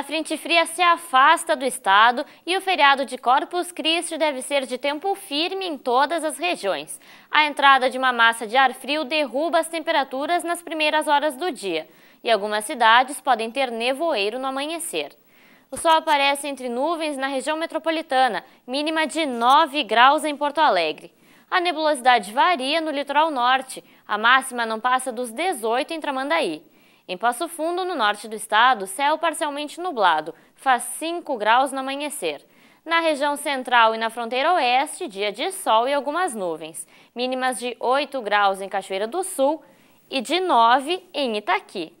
A frente fria se afasta do estado e o feriado de Corpus Christi deve ser de tempo firme em todas as regiões. A entrada de uma massa de ar frio derruba as temperaturas nas primeiras horas do dia e algumas cidades podem ter nevoeiro no amanhecer. O sol aparece entre nuvens na região metropolitana, mínima de 9 graus em Porto Alegre. A nebulosidade varia no litoral norte, a máxima não passa dos 18 em Tramandaí. Em Passo Fundo, no norte do estado, céu parcialmente nublado, faz 5 graus no amanhecer. Na região central e na fronteira oeste, dia de sol e algumas nuvens. Mínimas de 8 graus em Cachoeira do Sul e de 9 em Itaqui.